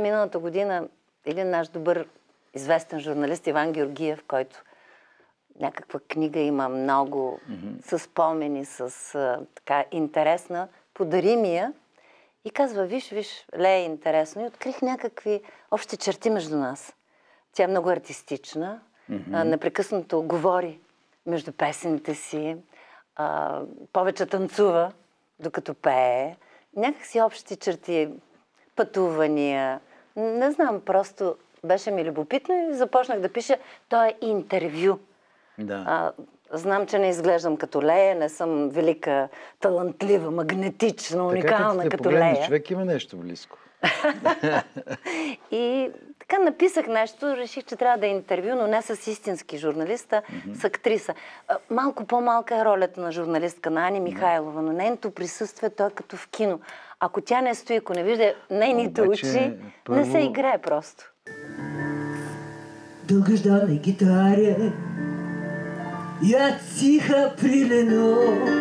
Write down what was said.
Миналата година един наш добър известен журналист Иван Георгиев, който някаква книга има много mm-hmm. с спомени, с а, така интересна, подари ми я и казва, виж, виж, ле е интересно. И открих някакви общи черти между нас. Тя е много артистична, mm-hmm. а, непрекъснато говори между песените си, а, повече танцува, докато пее. Някакси общи черти пътувания. Не знам, просто беше ми любопитно и започнах да пиша. То е интервю. Да. А, знам, че не изглеждам като Лея, не съм велика, талантлива, магнетична, уникална така, като, като Лея. човек има нещо близко. и така написах нещо, реших, че трябва да е интервю, но не с истински журналист, а mm-hmm. с актриса. Малко по-малка е ролята на журналистка на Ани Михайлова, но нейното присъствие той е като в кино. Ако тя не стои, ако не вижда нейните Обаче, очи, първо... не се играе просто. Дългождана гитаря я тиха прилено.